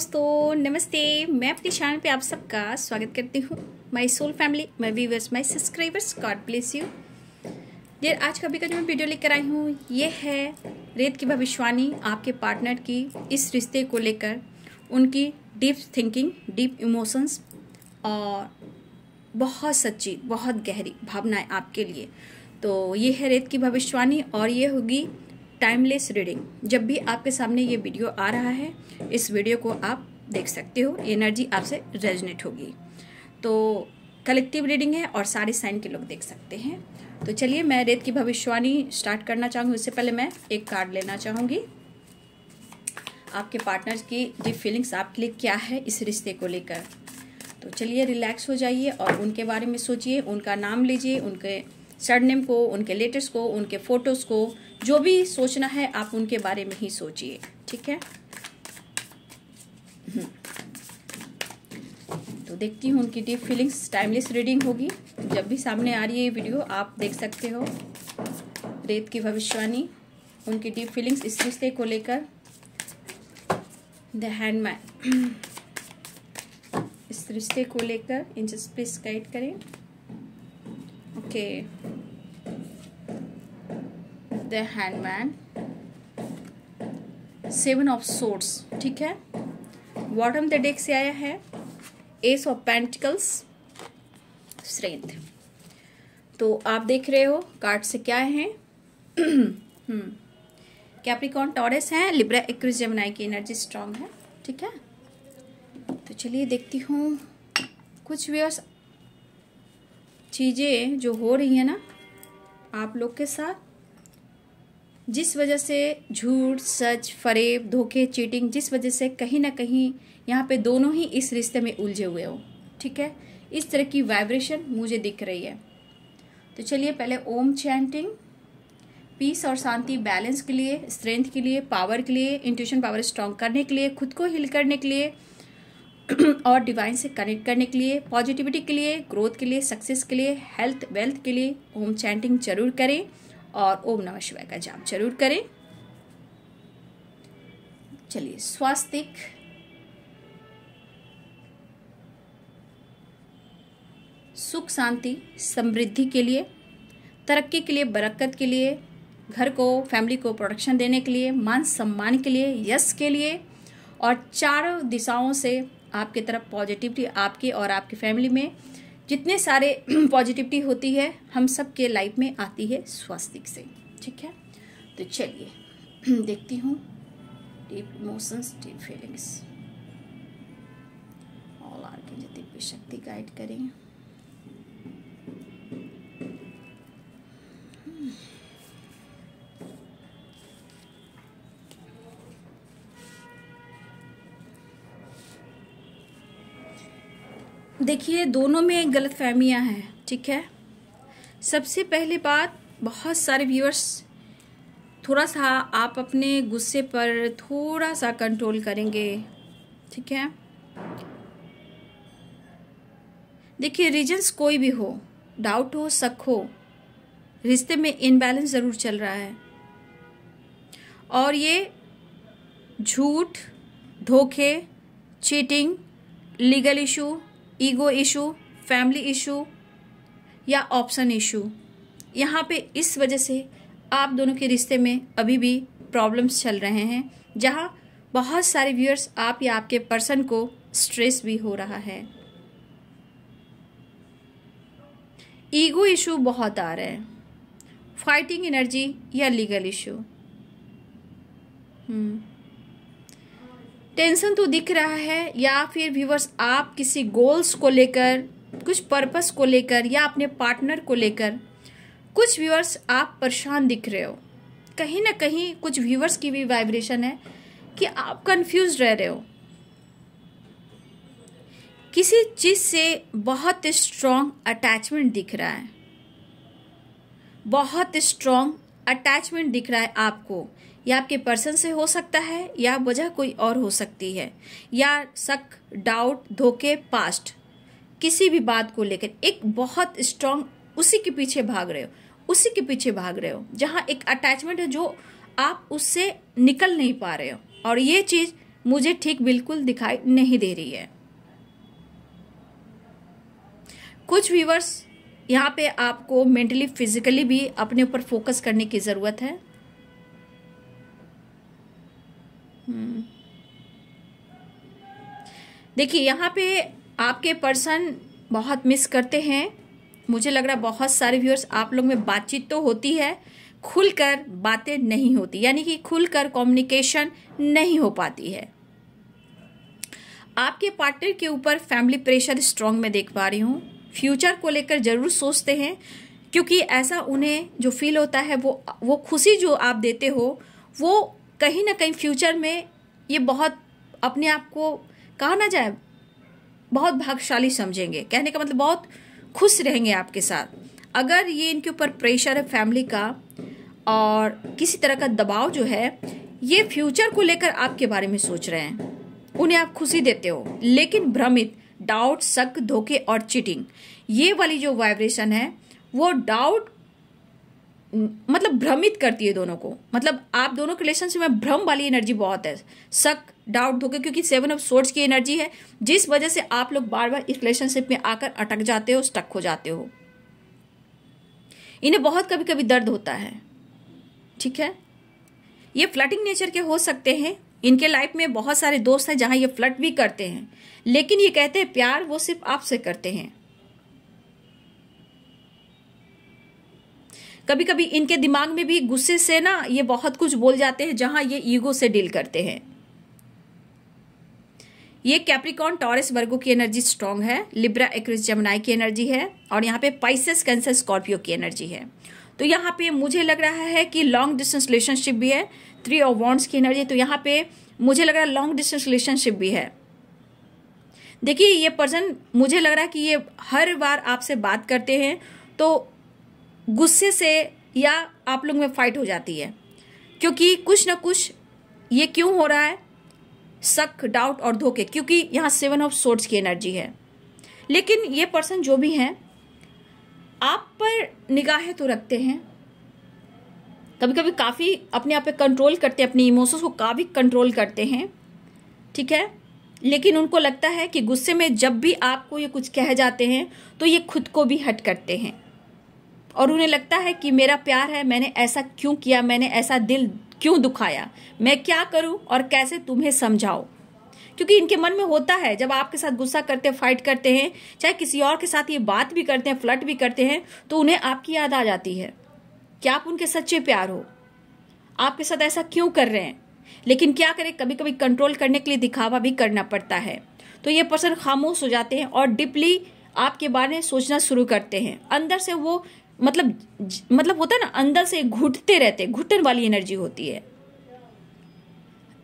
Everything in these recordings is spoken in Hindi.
दोस्तों नमस्ते मैं अपने चैनल पे आप सबका स्वागत करती हूँ my soul family my viewers my subscribers God bless you ये आज का भी का जो मैं वीडियो लेकर आई हूँ ये है रेत की भविष्यवाणी आपके पार्टनर की इस रिश्ते को लेकर उनकी डीप थिंकिंग डीप इमोशंस और बहुत सच्ची बहुत गहरी भावनाएँ आपके लिए तो ये है रेत की भविष्यवाणी और ये होगी टाइमलेस रीडिंग जब भी आपके सामने ये वीडियो आ रहा है इस वीडियो को आप देख सकते हो एनर्जी आपसे रेजनेट होगी तो कलेक्टिव रीडिंग है और सारे साइन के लोग देख सकते हैं तो चलिए मैं रेत की भविष्यवाणी स्टार्ट करना चाहूँगी उससे पहले मैं एक कार्ड लेना चाहूँगी आपके पार्टनर्स की जो फीलिंग्स आपके लिए क्या है इस रिश्ते को लेकर तो चलिए रिलैक्स हो जाइए और उनके बारे में सोचिए उनका नाम लीजिए उनके सरनेम को उनके लेटर्स को उनके फोटोज़ को जो भी सोचना है आप उनके बारे में ही सोचिए ठीक है हम्म। तो देखती हूँ उनकी डीप फीलिंग्स टाइमलेस रीडिंग होगी जब भी सामने आ रही है ये वीडियो आप देख सकते हो रेत की भविष्यवाणी उनकी डीप फीलिंग्स इस रिश्ते को लेकर द हैंडमैन इस रिश्ते को लेकर इन प्लीज गाइड करें okay okay. The hanged man seven of swords ठीक है बॉटम द डेक से आया है एस ऑफ पेंटिकल्स स्ट्रेंथ तो आप देख रहे हो कार्ड से क्या है हम्म, कैप्रिकॉन टॉरेस है लिब्रा एक्रिस जमनाई की एनर्जी स्ट्रांग है ठीक है तो चलिए देखती हूँ कुछ व्यवस चीज़ें जो हो रही है ना आप लोग के साथ जिस वजह से झूठ सच फरेब धोखे चीटिंग जिस वजह से कहीं ना कहीं यहाँ पे दोनों ही इस रिश्ते में उलझे हुए हो ठीक है इस तरह की वाइब्रेशन मुझे दिख रही है तो चलिए पहले ओम चैंटिंग पीस और शांति बैलेंस के लिए स्ट्रेंथ के लिए पावर के लिए इंट्यूशन पावर स्ट्रांग करने के लिए खुद को हिल करने के लिए और डिवाइन से कनेक्ट करने के लिए पॉजिटिविटी के लिए ग्रोथ के लिए सक्सेस के लिए हेल्थ वेल्थ के लिए ओम चैंटिंग जरूर करें और ओम नमः शिवाय का जाप जरूर करें चलिए स्वास्तिक सुख शांति समृद्धि के लिए तरक्की के लिए बरकत के लिए घर को फैमिली को प्रोटेक्शन देने के लिए मान सम्मान के लिए यश के लिए और चारों दिशाओं से आपकी तरफ पॉजिटिविटी आपके और आपकी फैमिली में जितने सारे पॉजिटिविटी होती है हम सब के लाइफ में आती है स्वास्थ्य से ठीक है तो चलिए देखती हूँ deep emotions deep feelings all are जितनी भी शक्ति गाइड करें देखिए दोनों में गलत फहमियाँ हैं ठीक है सबसे पहले बात बहुत सारे व्यूअर्स थोड़ा सा आप अपने गुस्से पर थोड़ा सा कंट्रोल करेंगे ठीक है देखिए रीजन्स कोई भी हो डाउट हो शक हो रिश्ते में इनबैलेंस ज़रूर चल रहा है और ये झूठ धोखे cheating legal issue ego issue family issue या ऑप्शन इशू यहाँ पे इस वजह से आप दोनों के रिश्ते में अभी भी प्रॉब्लम्स चल रहे हैं जहाँ बहुत सारे व्यूअर्स आप या आपके पर्सन को स्ट्रेस भी हो रहा है ईगो इशू बहुत आ रहे हैं फाइटिंग एनर्जी या लीगल इशू हम्म टेंशन तो दिख रहा है या फिर व्यूवर्स आप किसी गोल्स को लेकर कुछ पर्पस को लेकर या अपने पार्टनर को लेकर कुछ व्यूअर्स आप परेशान दिख रहे हो कहीं ना कहीं कुछ व्यूवर्स की भी वाइब्रेशन है कि आप कंफ्यूज रह रहे हो किसी चीज़ से बहुत स्ट्रांग अटैचमेंट दिख रहा है बहुत स्ट्रांग अटैचमेंट दिख रहा है आपको या आपके पर्सन से हो सकता है या वजह कोई और हो सकती है या शक डाउट धोखे पास्ट किसी भी बात को लेकर एक बहुत स्ट्रांग उसी के पीछे भाग रहे हो उसी के पीछे भाग रहे हो जहाँ एक अटैचमेंट है जो आप उससे निकल नहीं पा रहे हो और ये चीज़ मुझे ठीक बिल्कुल दिखाई नहीं दे रही है कुछ व्यूवर्स यहाँ पे आपको मेंटली फिजिकली भी अपने ऊपर फोकस करने की ज़रूरत है हम्म। देखिए यहाँ पे आपके पर्सन बहुत मिस करते हैं मुझे लग रहा बहुत सारे व्यूअर्स आप लोग में बातचीत तो होती है खुलकर बातें नहीं होती यानी कि खुलकर कम्युनिकेशन नहीं हो पाती है आपके पार्टनर के ऊपर फैमिली प्रेशर स्ट्रांग में देख पा रही हूँ फ्यूचर को लेकर जरूर सोचते हैं क्योंकि ऐसा उन्हें जो फील होता है वो वो खुशी जो आप देते हो वो कहीं ना कहीं फ्यूचर में ये बहुत अपने आप को कहा ना जाए बहुत भाग्यशाली समझेंगे कहने का मतलब बहुत खुश रहेंगे आपके साथ अगर ये इनके ऊपर प्रेशर है फैमिली का और किसी तरह का दबाव जो है ये फ्यूचर को लेकर आपके बारे में सोच रहे हैं उन्हें आप खुशी देते हो लेकिन भ्रमित डाउट शक धोखे और चीटिंग ये वाली जो वाइब्रेशन है वो डाउट मतलब भ्रमित करती है दोनों को मतलब आप दोनों के रिलेशनशिप में भ्रम वाली एनर्जी बहुत है शक डाउट धोखे क्योंकि सेवन ऑफ सोर्ट्स की एनर्जी है जिस वजह से आप लोग बार बार इस रिलेशनशिप में आकर अटक जाते हो स्टक हो जाते हो इन्हें बहुत कभी कभी दर्द होता है ठीक है ये फ्लटिंग नेचर के हो सकते हैं इनके लाइफ में बहुत सारे दोस्त हैं जहां ये फ्लट भी करते हैं लेकिन ये कहते हैं प्यार वो सिर्फ आपसे करते हैं कभी कभी इनके दिमाग में भी गुस्से से ना ये बहुत कुछ बोल जाते हैं जहां ये ईगो से डील करते हैं ये कैप्रिकॉन टॉरस वर्गो की एनर्जी स्ट्रांग है लिब्रा एक्रिस जमुनाई की एनर्जी है और यहाँ पे पाइसेस कैंसर स्कॉर्पियो की एनर्जी है तो यहाँ पे मुझे लग रहा है कि लॉन्ग डिस्टेंस रिलेशनशिप भी है थ्री ऑफ वॉन्ट्स की एनर्जी तो यहाँ पे मुझे लग रहा है लॉन्ग डिस्टेंस रिलेशनशिप भी है देखिए ये पर्सन मुझे लग रहा है कि ये हर बार आपसे बात करते हैं तो गुस्से से या आप लोग में फाइट हो जाती है क्योंकि कुछ ना कुछ ये क्यों हो रहा है शक डाउट और धोखे क्योंकि यहाँ सेवन ऑफ सोर्ट्स की एनर्जी है लेकिन ये पर्सन जो भी हैं आप पर निगाहें तो रखते हैं कभी कभी काफ़ी अपने आप पे कंट्रोल करते हैं अपने इमोशंस को काफ़ी कंट्रोल करते हैं ठीक है लेकिन उनको लगता है कि गुस्से में जब भी आपको ये कुछ कह जाते हैं तो ये खुद को भी हट करते हैं और उन्हें लगता है कि मेरा प्यार है मैंने ऐसा क्यों किया मैंने ऐसा दिल क्यों दुखाया मैं क्या करूं और कैसे तुम्हें समझाओ क्योंकि इनके मन में होता है जब आपके साथ गुस्सा करते फाइट करते हैं चाहे किसी और के साथ ये बात भी करते हैं फ्लट भी करते हैं तो उन्हें आपकी याद आ जाती है कि आप उनके सच्चे प्यार हो आपके साथ ऐसा क्यों कर रहे हैं लेकिन क्या करें कभी कभी कंट्रोल करने के लिए दिखावा भी करना पड़ता है तो ये पर्सन खामोश हो जाते हैं और डीपली आपके बारे में सोचना शुरू करते हैं अंदर से वो मतलब मतलब होता है ना अंदर से घुटते रहते घुटन वाली एनर्जी होती है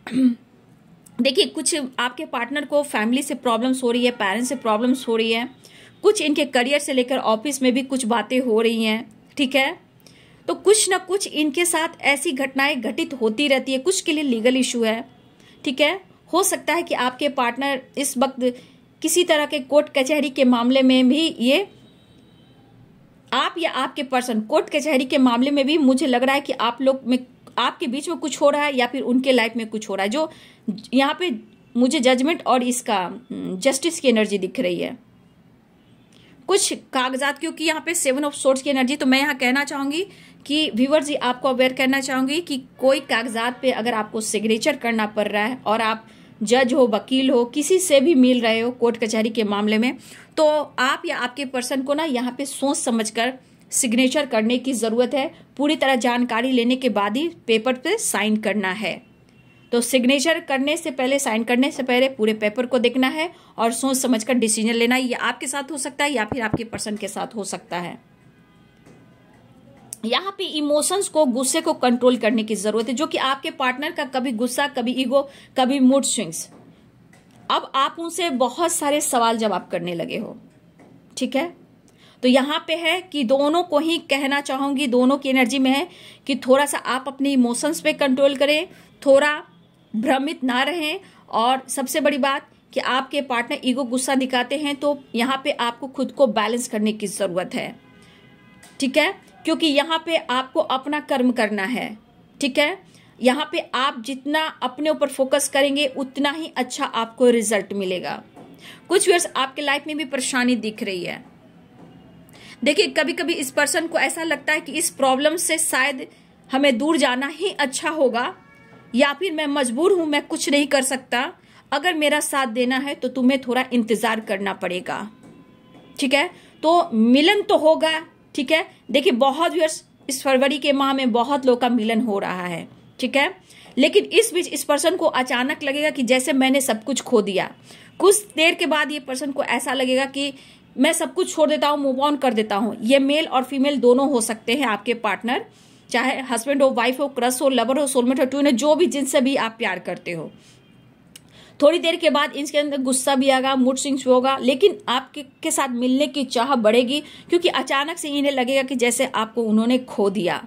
देखिए कुछ आपके पार्टनर को फैमिली से प्रॉब्लम्स हो रही है पेरेंट्स से प्रॉब्लम्स हो रही है कुछ इनके करियर से लेकर ऑफिस में भी कुछ बातें हो रही हैं ठीक है तो कुछ ना कुछ इनके साथ ऐसी घटनाएं घटित होती रहती है कुछ के लिए लीगल इशू है ठीक है हो सकता है कि आपके पार्टनर इस वक्त किसी तरह के कोर्ट कचहरी के मामले में भी ये आप या आपके पर्सन कोर्ट कचहरी के, के मामले में भी मुझे लग रहा है कि आप लोग में आपके बीच में कुछ हो रहा है या फिर उनके लाइफ में कुछ हो रहा है जो यहाँ पे मुझे जजमेंट और इसका जस्टिस हम्म, की एनर्जी दिख रही है कुछ कागजात क्योंकि यहाँ पे सेवन ऑफ सोर्स की एनर्जी तो मैं यहाँ कहना चाहूंगी कि व्यूवर जी आपको अवेयर करना चाहूंगी कि कोई कागजात पे अगर आपको सिग्नेचर करना पड़ रहा है और आप जज हो वकील हो किसी से भी मिल रहे हो कोर्ट कचहरी के मामले में तो आप या आपके पर्सन को ना यहाँ पे सोच समझ कर सिग्नेचर करने की ज़रूरत है पूरी तरह जानकारी लेने के बाद ही पेपर पे साइन करना है तो सिग्नेचर करने से पहले साइन करने से पहले पूरे पेपर को देखना है और सोच समझ कर डिसीजन लेना है ये आपके साथ हो सकता है या फिर आपके पर्सन के साथ हो सकता है यहाँ पे इमोशंस को गुस्से को कंट्रोल करने की जरूरत है जो कि आपके पार्टनर का कभी गुस्सा कभी ईगो कभी मूड स्विंग्स अब आप उनसे बहुत सारे सवाल जवाब करने लगे हो ठीक है तो यहाँ पे है कि दोनों को ही कहना चाहूंगी दोनों की एनर्जी में है कि थोड़ा सा आप अपने इमोशंस पे कंट्रोल करें थोड़ा भ्रमित ना रहें और सबसे बड़ी बात कि आपके पार्टनर ईगो गुस्सा दिखाते हैं तो यहाँ पे आपको खुद को बैलेंस करने की ज़रूरत है ठीक है क्योंकि यहाँ पे आपको अपना कर्म करना है ठीक है यहाँ पे आप जितना अपने ऊपर फोकस करेंगे उतना ही अच्छा आपको रिजल्ट मिलेगा कुछ व्यर्स आपके लाइफ में भी परेशानी दिख रही है देखिए कभी कभी इस पर्सन को ऐसा लगता है कि इस प्रॉब्लम से शायद हमें दूर जाना ही अच्छा होगा या फिर मैं मजबूर हूं मैं कुछ नहीं कर सकता अगर मेरा साथ देना है तो तुम्हें थोड़ा इंतजार करना पड़ेगा ठीक है तो मिलन तो होगा ठीक है देखिए बहुत व्यूअर्स इस फरवरी के माह में बहुत लोग का मिलन हो रहा है ठीक है लेकिन इस बीच इस पर्सन को अचानक लगेगा कि जैसे मैंने सब कुछ खो दिया कुछ देर के बाद ये पर्सन को ऐसा लगेगा कि मैं सब कुछ छोड़ देता हूँ मूव ऑन कर देता हूँ ये मेल और फीमेल दोनों हो सकते हैं आपके पार्टनर चाहे हस्बैंड हो वाइफ हो क्रस हो लवर हो सोलमेट हो ट्यून हो जो भी जिनसे भी आप प्यार करते हो थोड़ी देर के बाद इसके अंदर गुस्सा भी आएगा मूड स्विंग्स भी होगा लेकिन आपके के साथ मिलने की चाह बढ़ेगी क्योंकि अचानक से इन्हें लगेगा कि जैसे आपको उन्होंने खो दिया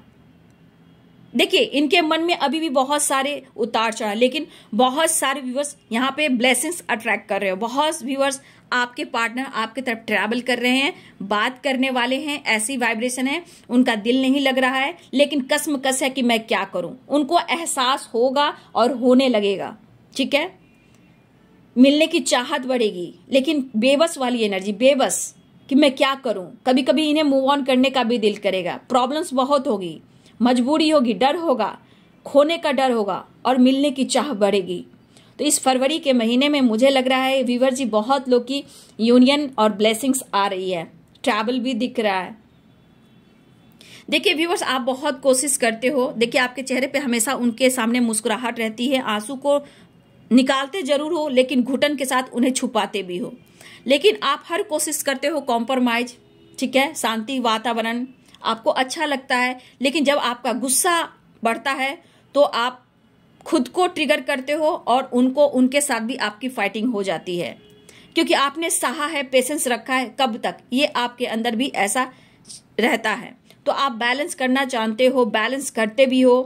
देखिए इनके मन में अभी भी बहुत सारे उतार चढ़ा लेकिन बहुत सारे व्यूवर्स यहाँ पे ब्लेसिंग्स अट्रैक्ट कर रहे हो बहुत व्यूवर्स आपके पार्टनर आपके तरफ ट्रैवल कर रहे हैं बात करने वाले हैं ऐसी वाइब्रेशन है उनका दिल नहीं लग रहा है लेकिन कसम कस है कि मैं क्या करूं उनको एहसास होगा और होने लगेगा ठीक है मिलने की चाहत बढ़ेगी लेकिन बेबस वाली एनर्जी बेबस कि मैं क्या करूं कभी कभी इन्हें मूव ऑन करने का भी दिल करेगा प्रॉब्लम्स बहुत होगी मजबूरी होगी डर होगा खोने का डर होगा और मिलने की चाह बढ़ेगी तो इस फरवरी के महीने में मुझे लग रहा है वीवर जी बहुत लोग की यूनियन और ब्लेसिंग्स आ रही है ट्रैवल भी दिख रहा है देखिए व्यूवर्स आप बहुत कोशिश करते हो देखिए आपके चेहरे पे हमेशा उनके सामने मुस्कुराहट रहती है आंसू को निकालते जरूर हो लेकिन घुटन के साथ उन्हें छुपाते भी हो लेकिन आप हर कोशिश करते हो कॉम्प्रोमाइज ठीक है शांति वातावरण आपको अच्छा लगता है लेकिन जब आपका गुस्सा बढ़ता है तो आप खुद को ट्रिगर करते हो और उनको उनके साथ भी आपकी फाइटिंग हो जाती है क्योंकि आपने सहा है पेशेंस रखा है कब तक ये आपके अंदर भी ऐसा रहता है तो आप बैलेंस करना चाहते हो बैलेंस करते भी हो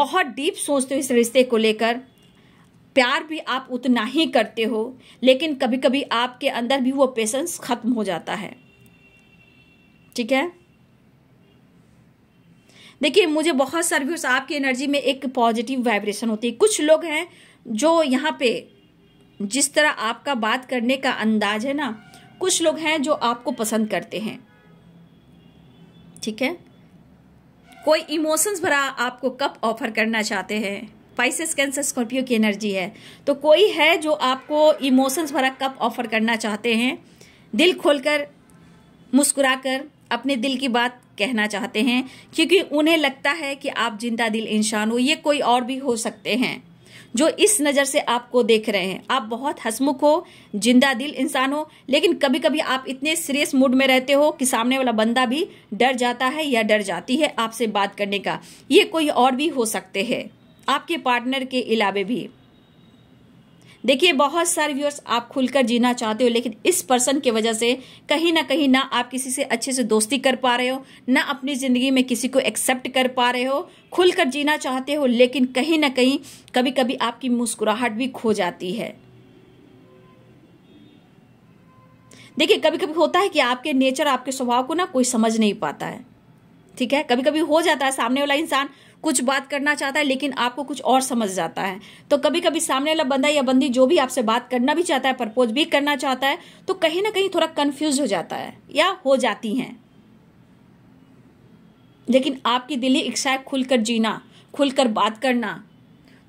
बहुत डीप सोचते हो इस रिश्ते को लेकर प्यार भी आप उतना ही करते हो लेकिन कभी कभी आपके अंदर भी वो पेशेंस खत्म हो जाता है ठीक है देखिए मुझे बहुत सारे व्यूर्स आपकी एनर्जी में एक पॉजिटिव वाइब्रेशन होती है कुछ लोग हैं जो यहाँ पे जिस तरह आपका बात करने का अंदाज है ना कुछ लोग हैं जो आपको पसंद करते हैं ठीक है कोई इमोशंस भरा आपको कब ऑफर करना चाहते हैं पाइसेस कैंसर स्कॉर्पियो की एनर्जी है तो कोई है जो आपको इमोशंस भरा कप ऑफर करना चाहते हैं दिल खोलकर मुस्कुराकर अपने दिल की बात कहना चाहते हैं क्योंकि उन्हें लगता है कि आप जिंदा दिल इंसान हो ये कोई और भी हो सकते हैं जो इस नज़र से आपको देख रहे हैं आप बहुत हसमुख हो जिंदा दिल इंसान हो लेकिन कभी कभी आप इतने सीरियस मूड में रहते हो कि सामने वाला बंदा भी डर जाता है या डर जाती है आपसे बात करने का ये कोई और भी हो सकते हैं आपके पार्टनर के अलावे भी देखिए बहुत सारे व्यूअर्स आप खुलकर जीना चाहते हो लेकिन इस पर्सन की वजह से कहीं ना कहीं ना आप किसी से अच्छे से दोस्ती कर पा रहे हो ना अपनी ज़िंदगी में किसी को एक्सेप्ट कर पा रहे हो खुलकर जीना चाहते हो लेकिन कहीं ना कहीं कभी कभी आपकी मुस्कुराहट भी खो जाती है देखिए कभी कभी होता है कि आपके नेचर आपके स्वभाव को ना कोई समझ नहीं पाता है ठीक है कभी कभी हो जाता है सामने वाला इंसान कुछ बात करना चाहता है लेकिन आपको कुछ और समझ जाता है तो कभी कभी सामने वाला बंदा या बंदी जो भी आपसे बात करना भी चाहता है प्रपोज भी करना चाहता है तो कहीं ना कहीं थोड़ा कंफ्यूज हो जाता है या हो जाती हैं लेकिन आपकी दिली इच्छाएं खुलकर जीना खुलकर बात करना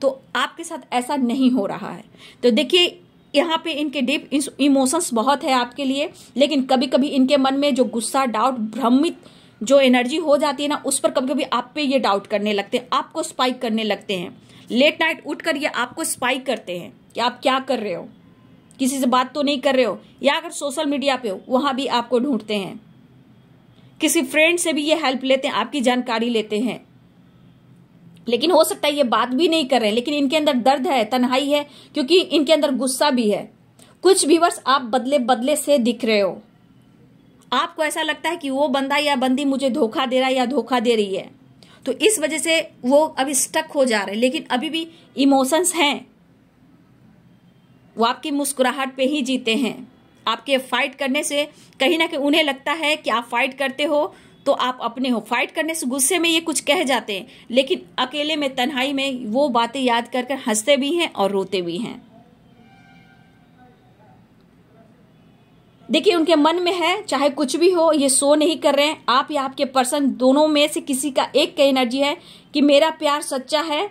तो आपके साथ ऐसा नहीं हो रहा है तो देखिए यहाँ पे इनके डीप इमोशंस बहुत है आपके लिए लेकिन कभी कभी इनके मन में जो गुस्सा डाउट भ्रमित जो एनर्जी हो जाती है ना उस पर कभी कभी आप पे ये डाउट करने लगते हैं आपको स्पाइक करने लगते हैं लेट नाइट उठ कर ये आपको स्पाइक करते हैं कि आप क्या कर रहे हो किसी से बात तो नहीं कर रहे हो या अगर सोशल मीडिया पे हो वहां भी आपको ढूंढते हैं किसी फ्रेंड से भी ये हेल्प लेते हैं आपकी जानकारी लेते हैं लेकिन हो सकता है ये बात भी नहीं कर रहे हैं लेकिन इनके अंदर दर्द है तन्हाई है क्योंकि इनके अंदर गुस्सा भी है कुछ व्यूवर्स आप बदले बदले से दिख रहे हो आपको ऐसा लगता है कि वो बंदा या बंदी मुझे धोखा दे रहा है या धोखा दे रही है तो इस वजह से वो अभी स्टक हो जा रहे हैं लेकिन अभी भी इमोशंस हैं वो आपकी मुस्कुराहट पे ही जीते हैं आपके फाइट करने से कहीं ना कहीं उन्हें लगता है कि आप फाइट करते हो तो आप अपने हो फाइट करने से गुस्से में ये कुछ कह जाते हैं लेकिन अकेले में तन्हाई में वो बातें याद कर कर हंसते भी हैं और रोते भी हैं देखिए उनके मन में है चाहे कुछ भी हो ये शो नहीं कर रहे हैं आप या आपके पर्सन दोनों में से किसी का एक का एनर्जी है कि मेरा प्यार सच्चा है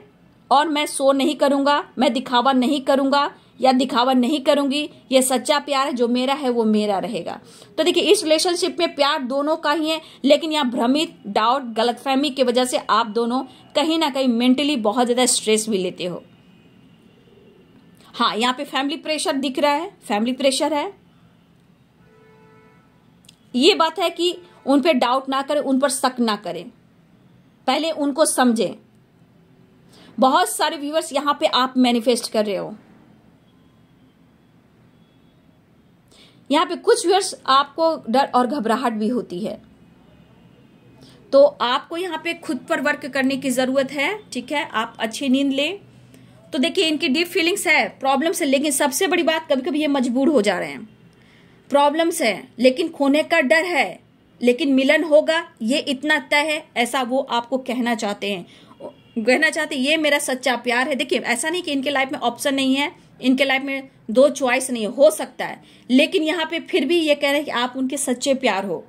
और मैं शो नहीं करूंगा मैं दिखावा नहीं करूंगा या दिखावा नहीं करूंगी ये सच्चा प्यार है जो मेरा है वो मेरा रहेगा तो देखिए इस रिलेशनशिप में प्यार दोनों का ही है लेकिन यहाँ भ्रमित डाउट गलतफहमी की वजह से आप दोनों कहीं ना कहीं मेंटली बहुत ज़्यादा स्ट्रेस भी लेते हो हाँ यहाँ पे फैमिली प्रेशर दिख रहा है फैमिली प्रेशर है ये बात है कि उन पर डाउट ना करें उन पर शक ना करें पहले उनको समझें बहुत सारे व्यूअर्स यहां पे आप मैनिफेस्ट कर रहे हो यहां पे कुछ व्यूअर्स आपको डर और घबराहट भी होती है तो आपको यहां पे खुद पर वर्क करने की ज़रूरत है ठीक है आप अच्छी नींद लें तो देखिए इनकी डीप फीलिंग्स है प्रॉब्लम्स है लेकिन सबसे बड़ी बात कभी कभी ये मजबूर हो जा रहे हैं प्रॉब्लम्स हैं लेकिन खोने का डर है लेकिन मिलन होगा ये इतना तय है ऐसा वो आपको कहना चाहते हैं कहना चाहते हैं ये मेरा सच्चा प्यार है देखिए ऐसा नहीं कि इनके लाइफ में ऑप्शन नहीं है इनके लाइफ में दो चॉइस नहीं हो सकता है लेकिन यहाँ पे फिर भी ये कह रहे हैं कि आप उनके सच्चे प्यार हो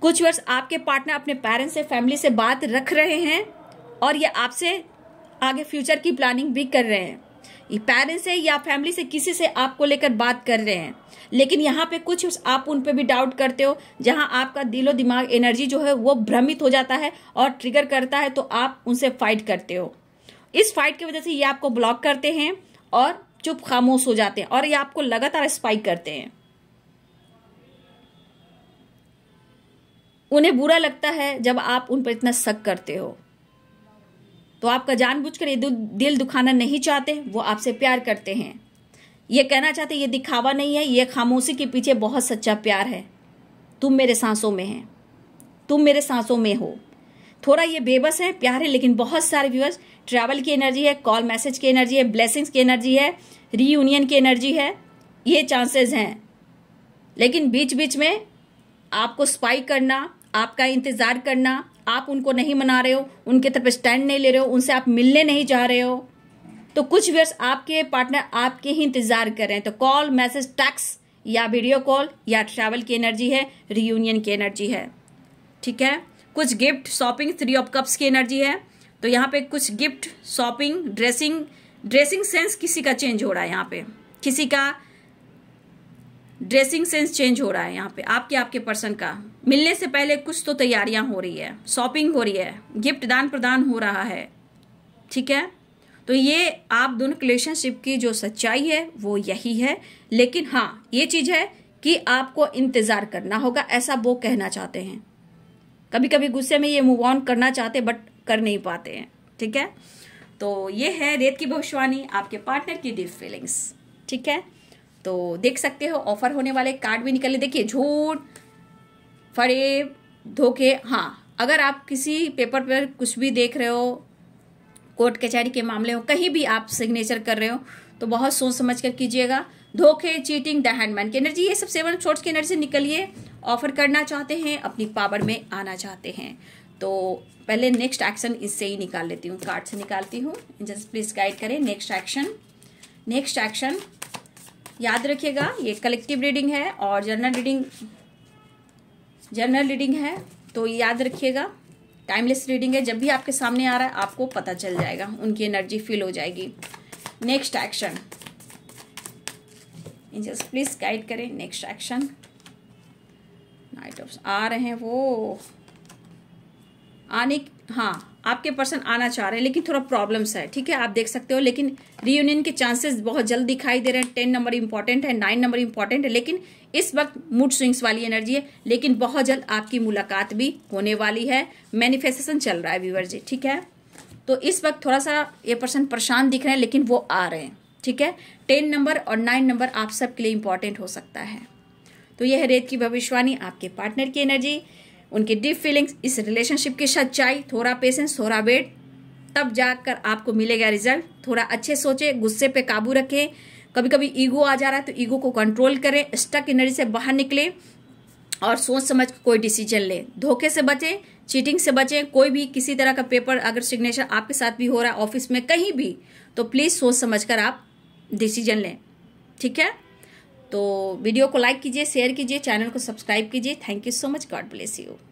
कुछ वर्ष आपके पार्टनर अपने पेरेंट्स से फैमिली से बात रख रहे हैं और ये आपसे आगे फ्यूचर की प्लानिंग भी कर रहे हैं पेरेंट्स से या फैमिली से किसी से आपको लेकर बात कर रहे हैं लेकिन यहाँ पे कुछ आप उन पे भी डाउट करते हो जहाँ आपका दिलो दिमाग एनर्जी जो है वो भ्रमित हो जाता है और ट्रिगर करता है तो आप उनसे फाइट करते हो इस फाइट की वजह से ये आपको ब्लॉक करते हैं और चुप खामोश हो जाते हैं और ये आपको लगातार स्पाइक करते हैं उन्हें बुरा लगता है जब आप उन पर इतना शक करते हो तो आपका जानबूझकर ये दिल दुखाना नहीं चाहते वो आपसे प्यार करते हैं ये कहना चाहते ये दिखावा नहीं है ये खामोशी के पीछे बहुत सच्चा प्यार है तुम मेरे सांसों में है तुम मेरे सांसों में हो थोड़ा ये बेबस है प्यार है लेकिन बहुत सारे व्यूअर्स ट्रैवल की एनर्जी है कॉल मैसेज की एनर्जी है ब्लेसिंग्स की एनर्जी है रीयूनियन की एनर्जी है ये चांसेस हैं लेकिन बीच बीच में आपको स्पाई करना आपका इंतज़ार करना आप उनको नहीं मना रहे हो उनके तरफ स्टैंड नहीं ले रहे हो उनसे आप मिलने नहीं जा रहे हो तो कुछ व्यर्स आपके पार्टनर आपके ही इंतजार कर रहे हैं तो कॉल मैसेज टैक्स या वीडियो कॉल या ट्रैवल की एनर्जी है रियूनियन की एनर्जी है ठीक है कुछ gift shopping three of cups की एनर्जी है तो यहाँ पे कुछ gift shopping dressing dressing sense किसी का चेंज हो रहा है यहाँ पे किसी का ड्रेसिंग सेंस चेंज हो रहा है यहाँ पे आपके आपके पर्सन का मिलने से पहले कुछ तो तैयारियां हो रही है शॉपिंग हो रही है गिफ्ट दान प्रदान हो रहा है ठीक है तो ये आप दोनों रिलेशनशिप की जो सच्चाई है वो यही है लेकिन हाँ ये चीज़ है कि आपको इंतज़ार करना होगा ऐसा वो कहना चाहते हैं कभी कभी गुस्से में ये मूव ऑन करना चाहते बट कर नहीं पाते हैं ठीक है तो ये है रेत की भविष्यवाणी आपके पार्टनर की डीप फीलिंग्स ठीक है तो देख सकते हो ऑफर होने वाले कार्ड भी निकले देखिए झूठ फरेब धोखे हाँ अगर आप किसी पेपर पर कुछ भी देख रहे हो कोर्ट कचहरी के मामले हो कहीं भी आप सिग्नेचर कर रहे हो तो बहुत सोच समझ कर कीजिएगा धोखे चीटिंग द हैंडमैन की एनर्जी ये सब सेवन शोर्ट्स की एनर्जी निकलिए ऑफर करना चाहते हैं अपनी पावर में आना चाहते हैं तो पहले नेक्स्ट एक्शन इससे ही निकाल लेती हूँ कार्ड से निकालती हूँ जस्ट प्लीज गाइड करें नेक्स्ट एक्शन नेक्स्ट एक्शन याद रखिएगा ये कलेक्टिव रीडिंग है और जर्नल रीडिंग जर्नल रीडिंग है तो याद रखिएगा टाइमलेस रीडिंग है जब भी आपके सामने आ रहा है आपको पता चल जाएगा उनकी एनर्जी फील हो जाएगी next action angels please guide करें नेक्स्ट एक्शन नाइट ऑफ आ रहे हैं वो आने हाँ आपके पर्सन आना चाह रहे हैं लेकिन थोड़ा प्रॉब्लम्स है ठीक है आप देख सकते हो लेकिन रियूनियन के चांसेस बहुत जल्द दिखाई दे रहे हैं टेन नंबर इंपॉर्टेंट है नाइन नंबर इंपॉर्टेंट है लेकिन इस वक्त मूड स्विंग्स वाली एनर्जी है लेकिन बहुत जल्द आपकी मुलाकात भी होने वाली है मैनिफेस्टेशन चल रहा है व्यूवर जी ठीक है तो इस वक्त थोड़ा सा ये पर्सन परेशान दिख रहे हैं लेकिन वो आ रहे हैं ठीक है टेन नंबर और नाइन नंबर आप सबके लिए इंपॉर्टेंट हो सकता है तो यह रेत की भविष्यवाणी आपके पार्टनर की एनर्जी उनकी डीप फीलिंग्स इस रिलेशनशिप की सच्चाई थोड़ा पेशेंस थोड़ा वेट तब जाकर आपको मिलेगा रिजल्ट थोड़ा अच्छे सोचें गुस्से पे काबू रखें कभी कभी ईगो आ जा रहा है तो ईगो को कंट्रोल करें स्टक एनर्जी से बाहर निकलें और सोच समझ कर कोई डिसीजन लें धोखे से बचें चीटिंग से बचें कोई भी किसी तरह का पेपर अगर सिग्नेचर आपके साथ भी हो रहा है ऑफिस में कहीं भी तो प्लीज़ सोच समझ कर आप डिसीजन लें ठीक है तो वीडियो को लाइक कीजिए शेयर कीजिए चैनल को सब्सक्राइब कीजिए thank you so much God bless you